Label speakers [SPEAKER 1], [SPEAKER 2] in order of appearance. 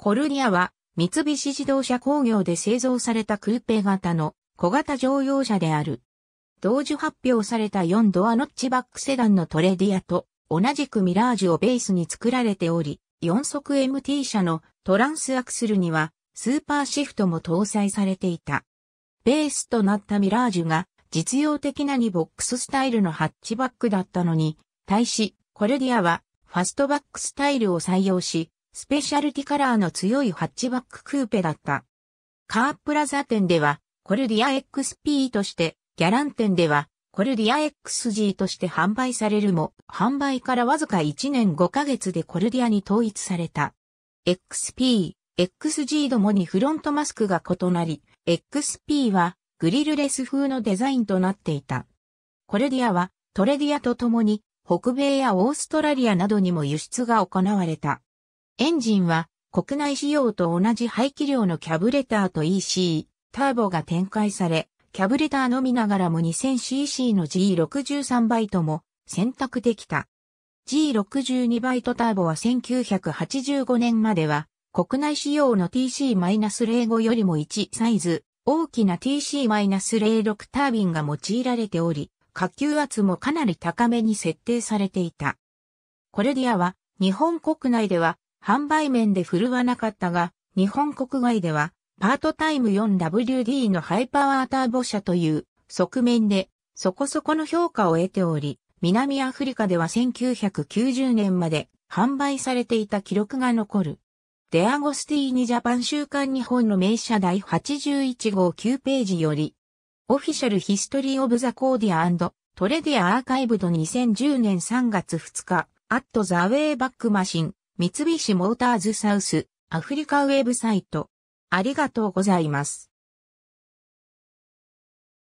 [SPEAKER 1] コルィアは三菱自動車工業で製造されたクーペ型の小型乗用車である。同時発表された4ドアノッチバックセダンのトレディアと同じくミラージュをベースに作られており、4速 MT 車のトランスアクスルにはスーパーシフトも搭載されていた。ベースとなったミラージュが実用的な2ボックススタイルのハッチバックだったのに、対しコルディアはファストバックスタイルを採用し、スペシャルティカラーの強いハッチバッククーペだった。カープラザ店では、コルディア XP として、ギャラン店では、コルディア XG として販売されるも、販売からわずか1年5ヶ月でコルディアに統一された。XP、XG どもにフロントマスクが異なり、XP はグリルレス風のデザインとなっていた。コルディアはトレディアと共に北米やオーストラリアなどにも輸出が行われた。エンジンは国内仕様と同じ排気量のキャブレターと EC、ターボが展開され、キャブレターのみながらも 2000cc の G63 バイトも選択できた。G62 バイトターボは1985年までは国内仕様の TC-05 よりも1サイズ大きな TC-06 タービンが用いられており、下級圧もかなり高めに設定されていた。コレディアは日本国内では販売面で振るわなかったが、日本国外では、パートタイム 4WD のハイパワーターボ車という側面で、そこそこの評価を得ており、南アフリカでは1990年まで販売されていた記録が残る。デアゴスティーニジャパン週刊日本の名車第81号9ページより、オフィシャルヒストリーオブザコーディアトレディアアーカイブド2010年3月2日、アットザウェイバックマシン、三菱モーターズサウスアフリカウェブサイト。ありがとうございます。